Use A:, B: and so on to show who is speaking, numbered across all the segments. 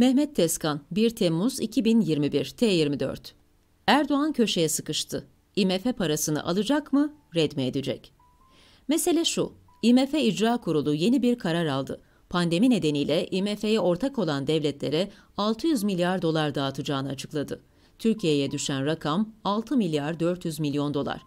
A: Mehmet Tezkan 1 Temmuz 2021 T24 Erdoğan köşeye sıkıştı. IMF parasını alacak mı, red mi edecek? Mesele şu, IMF İcra Kurulu yeni bir karar aldı. Pandemi nedeniyle IMF'ye ortak olan devletlere 600 milyar dolar dağıtacağını açıkladı. Türkiye'ye düşen rakam 6 milyar 400 milyon dolar.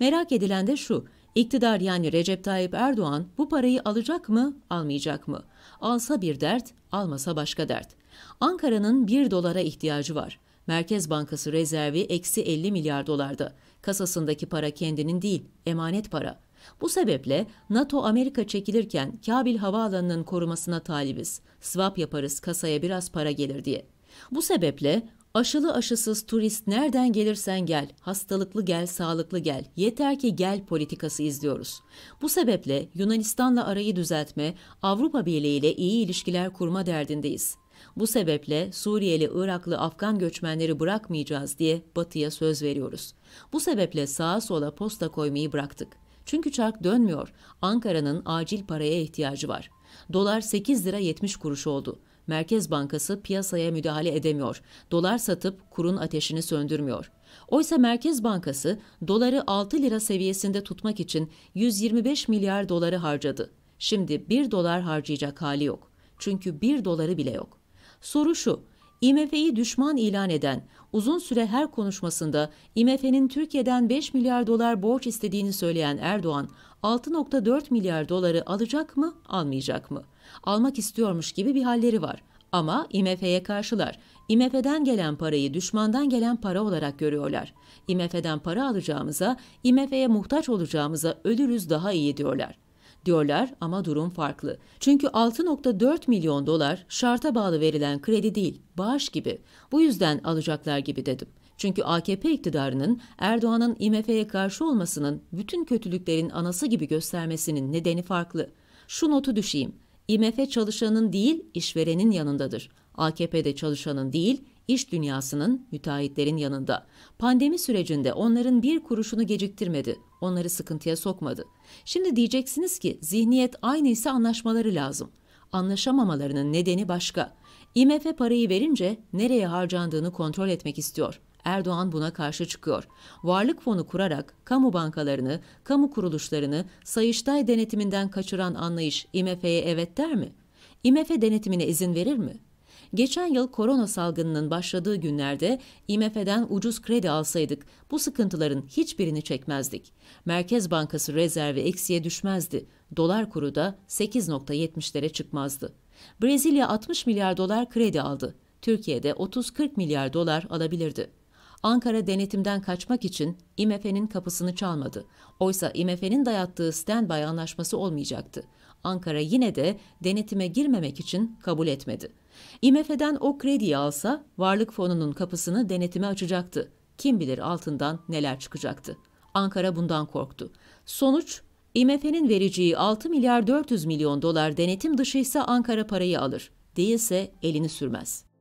A: Merak edilen de şu, iktidar yani Recep Tayyip Erdoğan bu parayı alacak mı, almayacak mı? Alsa bir dert, almasa başka dert. Ankara'nın 1 dolara ihtiyacı var. Merkez Bankası rezervi eksi 50 milyar dolarda. Kasasındaki para kendinin değil, emanet para. Bu sebeple NATO Amerika çekilirken Kabil Havaalanı'nın korumasına talibiz. Swap yaparız kasaya biraz para gelir diye. Bu sebeple aşılı aşısız turist nereden gelirsen gel, hastalıklı gel, sağlıklı gel, yeter ki gel politikası izliyoruz. Bu sebeple Yunanistan'la arayı düzeltme, Avrupa Birliği ile iyi ilişkiler kurma derdindeyiz. Bu sebeple Suriyeli, Iraklı, Afgan göçmenleri bırakmayacağız diye Batı'ya söz veriyoruz. Bu sebeple sağa sola posta koymayı bıraktık. Çünkü çark dönmüyor. Ankara'nın acil paraya ihtiyacı var. Dolar 8 lira 70 kuruş oldu. Merkez Bankası piyasaya müdahale edemiyor. Dolar satıp kurun ateşini söndürmüyor. Oysa Merkez Bankası doları 6 lira seviyesinde tutmak için 125 milyar doları harcadı. Şimdi 1 dolar harcayacak hali yok. Çünkü 1 doları bile yok. Soru şu, IMF'yi düşman ilan eden, uzun süre her konuşmasında IMF'nin Türkiye'den 5 milyar dolar borç istediğini söyleyen Erdoğan, 6.4 milyar doları alacak mı, almayacak mı? Almak istiyormuş gibi bir halleri var. Ama IMF'ye karşılar. IMF'den gelen parayı düşmandan gelen para olarak görüyorlar. IMF'den para alacağımıza, IMF'ye muhtaç olacağımıza ölürüz daha iyi diyorlar diyorlar ama durum farklı. Çünkü 6.4 milyon dolar şarta bağlı verilen kredi değil, bağış gibi. Bu yüzden alacaklar gibi dedim. Çünkü AKP iktidarının Erdoğan'ın IMF'ye karşı olmasının bütün kötülüklerin anası gibi göstermesinin nedeni farklı. Şu notu düşeyim. IMF çalışanın değil, işverenin yanındadır. AKP'de çalışanın değil, iş dünyasının, müteahhitlerin yanında. Pandemi sürecinde onların bir kuruşunu geciktirmedi, onları sıkıntıya sokmadı. Şimdi diyeceksiniz ki zihniyet aynıysa anlaşmaları lazım. Anlaşamamalarının nedeni başka. IMF parayı verince nereye harcandığını kontrol etmek istiyor. Erdoğan buna karşı çıkıyor. Varlık fonu kurarak kamu bankalarını, kamu kuruluşlarını Sayıştay denetiminden kaçıran anlayış IMF'ye evet der mi? IMF denetimine izin verir mi? Geçen yıl korona salgınının başladığı günlerde IMF'den ucuz kredi alsaydık bu sıkıntıların hiçbirini çekmezdik. Merkez Bankası rezervi eksiye düşmezdi. Dolar kuru da 8.70'lere çıkmazdı. Brezilya 60 milyar dolar kredi aldı. Türkiye'de 30-40 milyar dolar alabilirdi. Ankara denetimden kaçmak için IMF'nin kapısını çalmadı. Oysa IMF'nin dayattığı standby anlaşması olmayacaktı. Ankara yine de denetime girmemek için kabul etmedi. IMF'den o krediyi alsa varlık fonunun kapısını denetime açacaktı. Kim bilir altından neler çıkacaktı. Ankara bundan korktu. Sonuç IMF'nin vereceği 6 milyar 400 milyon dolar denetim dışı Ankara parayı alır. Değilse elini sürmez.